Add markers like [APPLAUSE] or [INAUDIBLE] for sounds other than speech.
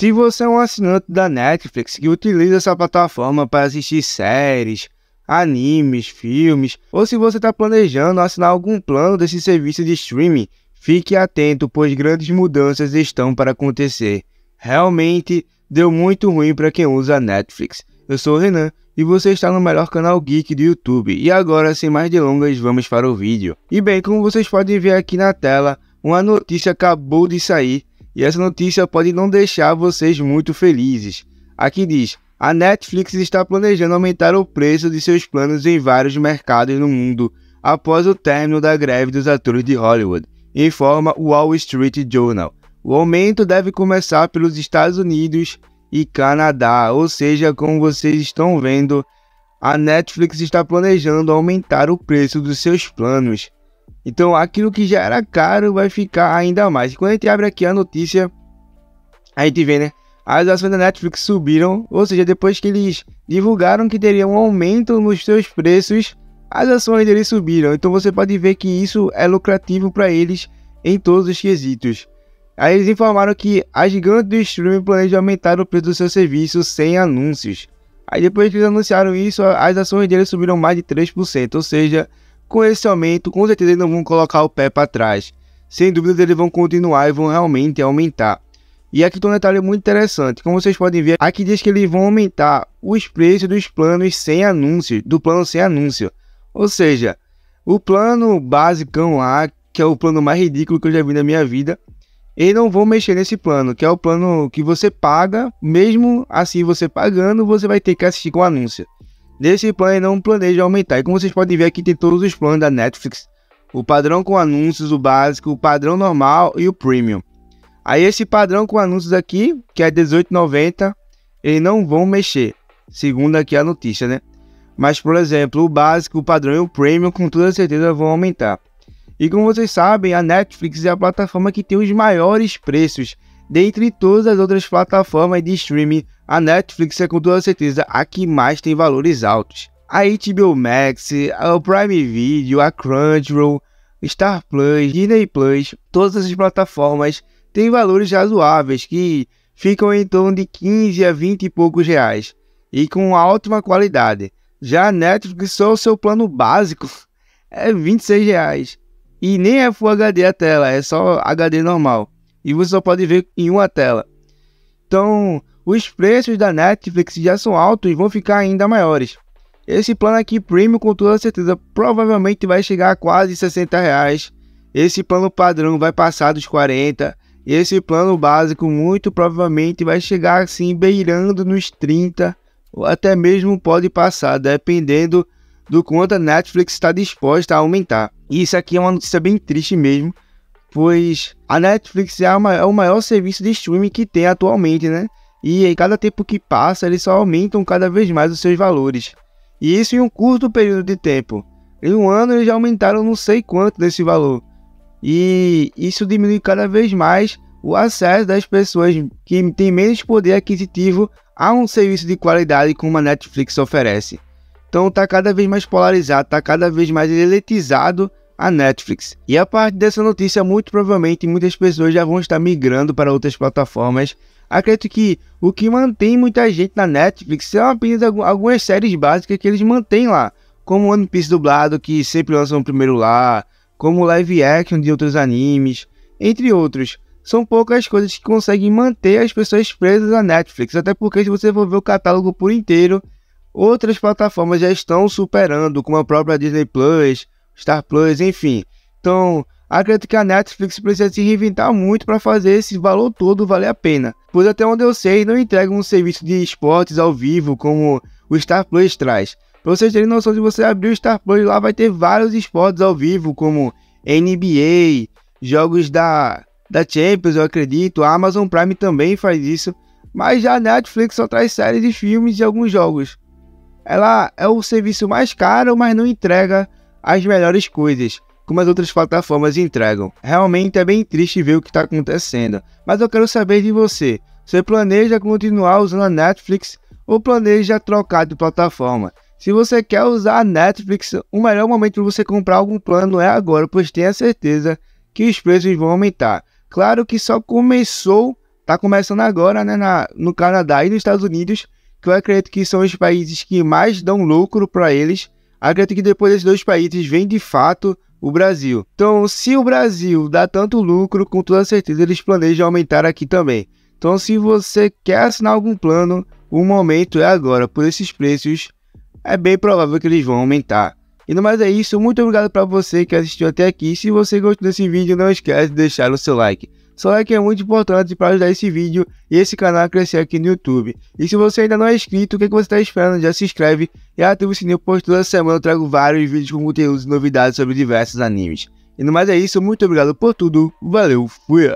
Se você é um assinante da Netflix que utiliza essa plataforma para assistir séries, animes, filmes, ou se você está planejando assinar algum plano desse serviço de streaming, fique atento, pois grandes mudanças estão para acontecer. Realmente deu muito ruim para quem usa a Netflix. Eu sou o Renan e você está no melhor canal geek do YouTube. E agora, sem mais delongas, vamos para o vídeo. E bem, como vocês podem ver aqui na tela, uma notícia acabou de sair e essa notícia pode não deixar vocês muito felizes. Aqui diz: a Netflix está planejando aumentar o preço de seus planos em vários mercados no mundo após o término da greve dos atores de Hollywood, informa o Wall Street Journal. O aumento deve começar pelos Estados Unidos e Canadá, ou seja, como vocês estão vendo, a Netflix está planejando aumentar o preço dos seus planos então aquilo que já era caro vai ficar ainda mais. E quando a gente abre aqui a notícia, a gente vê, né? As ações da Netflix subiram, ou seja, depois que eles divulgaram que teria um aumento nos seus preços, as ações deles subiram. Então você pode ver que isso é lucrativo para eles em todos os quesitos. Aí eles informaram que a gigante do streaming planeja aumentar o preço do seu serviço sem anúncios. Aí depois que eles anunciaram isso, as ações deles subiram mais de 3%, ou seja, com esse aumento, com certeza eles não vão colocar o pé para trás. Sem dúvida, eles vão continuar e vão realmente aumentar. E aqui tem um detalhe muito interessante. Como vocês podem ver, aqui diz que eles vão aumentar os preços dos planos sem anúncios, do plano sem anúncio. Ou seja, o plano basicão lá, que é o plano mais ridículo que eu já vi na minha vida, eles não vão mexer nesse plano, que é o plano que você paga, mesmo assim você pagando, você vai ter que assistir com anúncio. Nesse plano não planeja aumentar. E como vocês podem ver aqui tem todos os planos da Netflix. O padrão com anúncios, o básico, o padrão normal e o premium. Aí esse padrão com anúncios aqui, que é 18,90, eles não vão mexer, segundo aqui a notícia, né? Mas por exemplo, o básico, o padrão e o premium com toda certeza vão aumentar. E como vocês sabem, a Netflix é a plataforma que tem os maiores preços Dentre todas as outras plataformas de streaming, a Netflix é com toda certeza a que mais tem valores altos. A HBO Max, o Prime Video, a Crunchyroll, Star Plus, Disney Plus, todas essas plataformas têm valores razoáveis que ficam em torno de 15 a 20 e poucos reais e com ótima qualidade. Já a Netflix, só o seu plano básico [LAUGHS] é 26 reais. E nem é Full HD a tela, é só HD normal e você só pode ver em uma tela. Então, os preços da Netflix já são altos e vão ficar ainda maiores. Esse plano aqui premium com toda certeza provavelmente vai chegar a quase 60 reais. Esse plano padrão vai passar dos 40 e esse plano básico muito provavelmente vai chegar assim beirando nos 30 ou até mesmo pode passar, dependendo do quanto a Netflix está disposta a aumentar. E isso aqui é uma notícia bem triste mesmo, pois a Netflix é, é, o maior serviço de streaming que tem atualmente, né? E em cada tempo que passa, eles só aumentam cada vez mais os seus valores. E isso em um curto período de tempo. Em um ano eles já aumentaram não sei quanto desse valor. E isso diminui cada vez mais o acesso das pessoas que têm menos poder aquisitivo a um serviço de qualidade como a Netflix oferece. Então tá cada vez mais polarizado, tá cada vez mais elitizado a Netflix. E a parte dessa notícia, muito provavelmente muitas pessoas já vão estar migrando para outras plataformas. Acredito que o que mantém muita gente na Netflix são apenas algumas séries básicas que eles mantêm lá, como One Piece dublado, que sempre lançam primeiro lá, como live action de outros animes, entre outros. São poucas coisas que conseguem manter as pessoas presas à Netflix, até porque se você for ver o catálogo por inteiro, outras plataformas já estão superando, como a própria Disney Plus, Star Plus, enfim. Então, acredito que a Netflix precisa se reinventar muito para fazer esse valor todo valer a pena. Pois até onde eu sei, não entrega um serviço de esportes ao vivo como o Star Plus traz. Para vocês terem noção, se você abrir o Star Plus lá, vai ter vários esportes ao vivo, como NBA, jogos da, da Champions, eu acredito. A Amazon Prime também faz isso. Mas já a Netflix só traz séries de filmes e alguns jogos. Ela é o serviço mais caro, mas não entrega as melhores coisas, como as outras plataformas entregam. Realmente é bem triste ver o que está acontecendo, mas eu quero saber de você. Você planeja continuar usando a Netflix ou planeja trocar de plataforma? Se você quer usar a Netflix, o melhor momento para você comprar algum plano é agora, pois tenha certeza que os preços vão aumentar. Claro que só começou, está começando agora né, na, no Canadá e nos Estados Unidos, que eu acredito que são os países que mais dão lucro para eles acredito que depois desses dois países vem de fato o Brasil. Então, se o Brasil dá tanto lucro, com toda certeza eles planejam aumentar aqui também. Então, se você quer assinar algum plano, o momento é agora. Por esses preços, é bem provável que eles vão aumentar. E no mais é isso, muito obrigado para você que assistiu até aqui. Se você gostou desse vídeo, não esquece de deixar o seu like. Só é que é muito importante para ajudar esse vídeo e esse canal a crescer aqui no YouTube. E se você ainda não é inscrito, o que, é que você está esperando? Já se inscreve e ativa o sininho, pois toda semana eu trago vários vídeos com conteúdos e novidades sobre diversos animes. E no mais é isso, muito obrigado por tudo, valeu, fui!